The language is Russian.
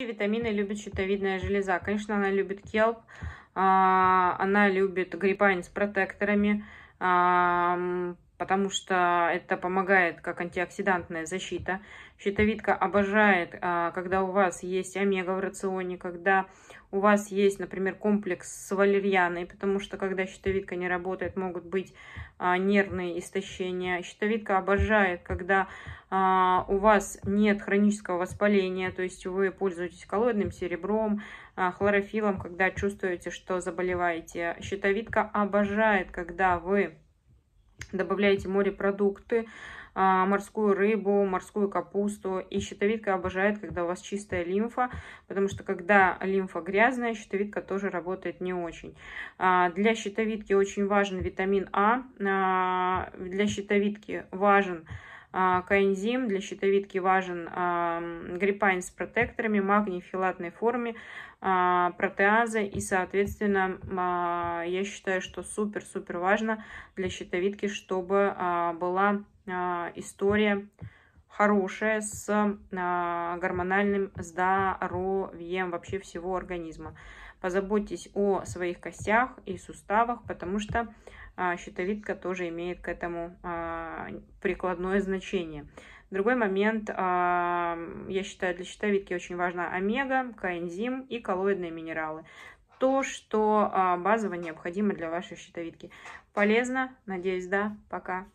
Витамины любит щитовидная железа. Конечно, она любит келп, а, она любит грибань с протекторами, потому что это помогает как антиоксидантная защита. Щитовидка обожает, а, когда у вас есть омега в рационе, когда у вас есть, например, комплекс с валерьяной, потому что когда щитовидка не работает, могут быть а, нервные истощения. Щитовидка обожает, когда а, у вас нет хронического воспаления, то есть вы пользуетесь коллоидным серебром, хлорофилом, когда чувствуете, что заболеваете. Щитовидка обожает, когда вы добавляете морепродукты, а, морскую рыбу, морскую капусту. И щитовидка обожает, когда у вас чистая лимфа, потому что когда лимфа грязная, щитовидка тоже работает не очень. А, для щитовидки очень важен витамин А, а для щитовидки важен витамин а, коэнзим. Для щитовидки важен а, гриппайн с протекторами, магний в филатной форме, а, протеазы И, соответственно, я считаю, что супер-супер важно для щитовидки, чтобы была история хорошее с а, гормональным здоровьем вообще всего организма. Позаботьтесь о своих костях и суставах, потому что а, щитовидка тоже имеет к этому а, прикладное значение. Другой момент, я считаю, для щитовидки очень важна омега, коэнзим и коллоидные минералы. То, что базово необходимо для вашей щитовидки. Полезно? Надеюсь, да. Пока.